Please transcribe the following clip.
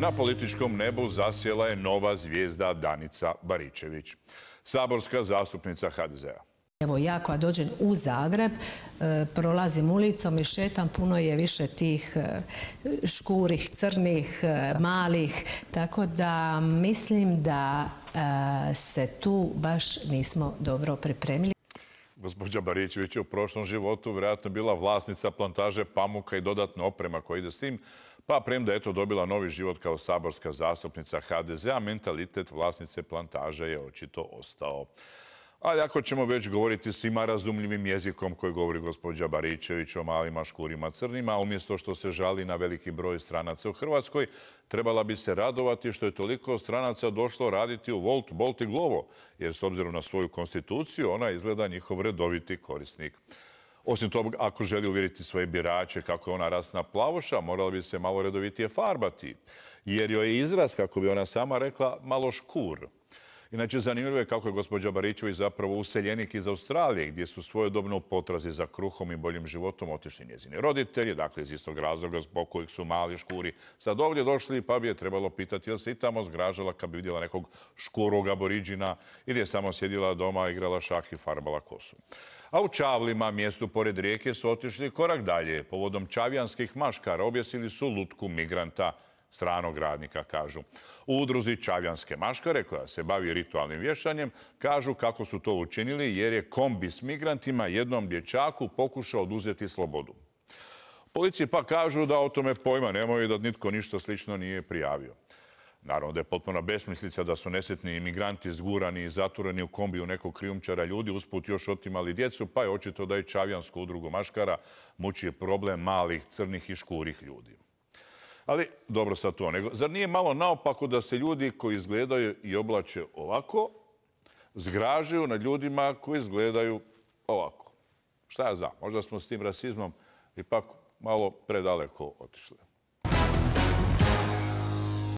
Na političkom nebu zasjela je nova zvijezda Danica Baričević, saborska zastupnica HDZ-a. Evo ja koja dođem u Zagreb, e, prolazim ulicom i šetam, puno je više tih e, škurih, crnih, e, malih, tako da mislim da se tu baš nismo dobro pripremili. Gospodja Baričević je u prošlom životu vjerojatno bila vlasnica plantaže pamuka i dodatna oprema koja ide s tim, Pa premda je to dobila novi život kao saborska zastupnica HDZ-a, mentalitet vlasnice plantaža je očito ostao. Ali ako ćemo već govoriti svima razumljivim jezikom koji govori gospođa Baričević o malima škurima crnima, umjesto što se žali na veliki broj stranaca u Hrvatskoj, trebala bi se radovati što je toliko stranaca došlo raditi u Volt, Bolt i Glovo, jer s obzirom na svoju konstituciju ona izgleda njihov redoviti korisnik. Osim tog, ako želi uvjeriti svoje birače kako je ona rasna plavoša, morala bi se malo redovitije farbati, jer joj je izraz, kako bi ona sama rekla, malo škur. Inače, zanimljivo je kako je gospođa Barićovi zapravo useljenik iz Australije, gdje su svojodobno u potrazi za kruhom i boljim životom otišli njezine roditelji, dakle iz istog razloga zbog kojih su mali škuri sad ovdje došli, pa bi je trebalo pitati ili se i tamo zgražala kad bi vidjela nekog škuroga boriđina ili je samo sjedila doma, igrala šah i farbala kosu. A u Čavlima, mjestu pored rijeke, su otišli korak dalje. Povodom čavijanskih maškara objasnili su lutku migranta stranog radnika, kažu. U udruzi Čavljanske maškare, koja se bavi ritualnim vješanjem, kažu kako su to učinili jer je kombi s migrantima jednom dječaku pokušao oduzeti slobodu. Policije pa kažu da o tome pojma nemaju i da nitko ništa slično nije prijavio. Naravno da je potpuno besmislica da su nesetni imigranti zgurani i zatvoreni u kombiju nekog krijumčara ljudi, usput još otimali djecu, pa je očito da je Čavijansko udrugo Maškara mučije problem malih, crnih i škurih ljudi. Ali dobro sad to. Zar nije malo naopako da se ljudi koji izgledaju i oblače ovako zgražaju nad ljudima koji izgledaju ovako? Šta ja znam, možda smo s tim rasizmom ipak malo predaleko otišli.